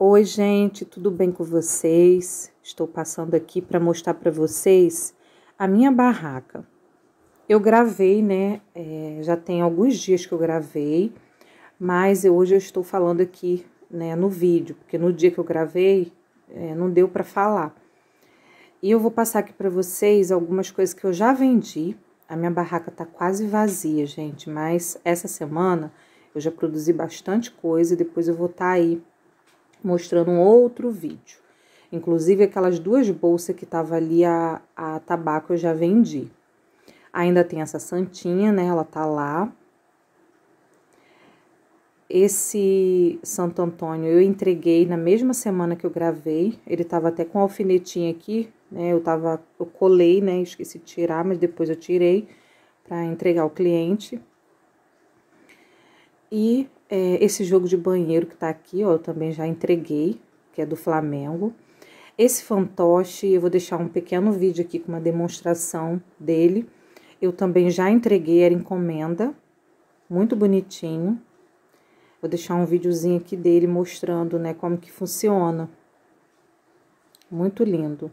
Oi, gente, tudo bem com vocês? Estou passando aqui para mostrar para vocês a minha barraca. Eu gravei, né? É, já tem alguns dias que eu gravei, mas eu, hoje eu estou falando aqui, né, no vídeo, porque no dia que eu gravei é, não deu para falar. E eu vou passar aqui para vocês algumas coisas que eu já vendi. A minha barraca tá quase vazia, gente, mas essa semana eu já produzi bastante coisa e depois eu vou estar tá aí mostrando um outro vídeo. Inclusive, aquelas duas bolsas que tava ali a, a tabaco eu já vendi. Ainda tem essa santinha, né? Ela tá lá. Esse Santo Antônio eu entreguei na mesma semana que eu gravei. Ele tava até com um alfinetinho aqui, né? Eu tava, eu colei, né? Esqueci de tirar, mas depois eu tirei para entregar o cliente. E é, esse jogo de banheiro que tá aqui, ó, eu também já entreguei, que é do Flamengo. Esse fantoche, eu vou deixar um pequeno vídeo aqui com uma demonstração dele. Eu também já entreguei, era encomenda, muito bonitinho. Vou deixar um videozinho aqui dele mostrando, né, como que funciona. Muito lindo.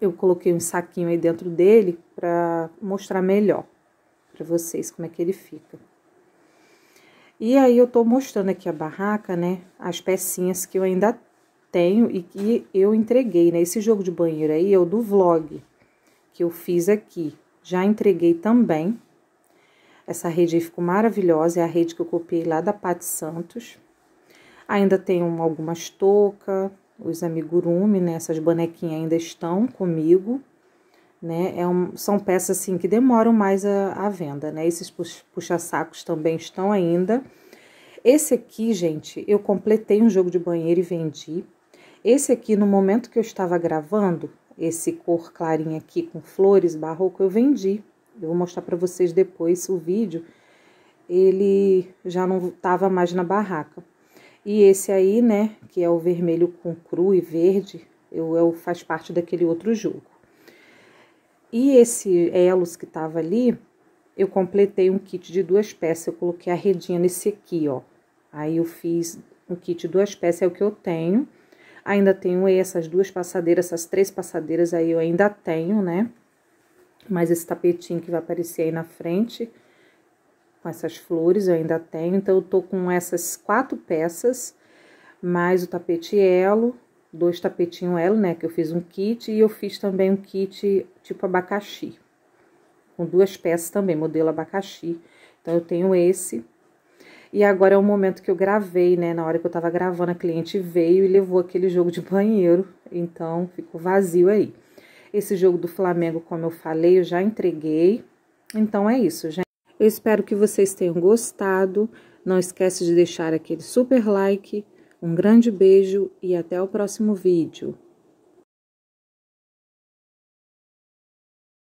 Eu coloquei um saquinho aí dentro dele para mostrar melhor para vocês como é que ele fica. E aí eu tô mostrando aqui a barraca, né, as pecinhas que eu ainda tenho e que eu entreguei, né, esse jogo de banheiro aí é o do vlog que eu fiz aqui, já entreguei também. Essa rede aí ficou maravilhosa, é a rede que eu copiei lá da Pat Santos. Ainda tenho algumas toucas, os amigurumi, né, essas bonequinhas ainda estão comigo né? É um, são peças assim que demoram mais a, a venda, né? Esses puxa-sacos também estão ainda. Esse aqui, gente, eu completei um jogo de banheiro e vendi. Esse aqui, no momento que eu estava gravando, esse cor clarinha aqui com flores barroco, eu vendi. Eu vou mostrar para vocês depois o vídeo. Ele já não estava mais na barraca. E esse aí, né, que é o vermelho com cru e verde, eu, eu faz parte daquele outro jogo. E esse elos que tava ali, eu completei um kit de duas peças, eu coloquei a redinha nesse aqui, ó. Aí eu fiz um kit de duas peças, é o que eu tenho. Ainda tenho essas duas passadeiras, essas três passadeiras aí eu ainda tenho, né? Mas esse tapetinho que vai aparecer aí na frente, com essas flores eu ainda tenho. Então, eu tô com essas quatro peças, mais o tapete elo, dois tapetinhos elo, né? Que eu fiz um kit e eu fiz também um kit tipo abacaxi. Com duas peças também, modelo abacaxi. Então, eu tenho esse. E agora é o momento que eu gravei, né? Na hora que eu tava gravando, a cliente veio e levou aquele jogo de banheiro. Então, ficou vazio aí. Esse jogo do Flamengo, como eu falei, eu já entreguei. Então, é isso, gente. Eu espero que vocês tenham gostado. Não esquece de deixar aquele super like. Um grande beijo e até o próximo vídeo.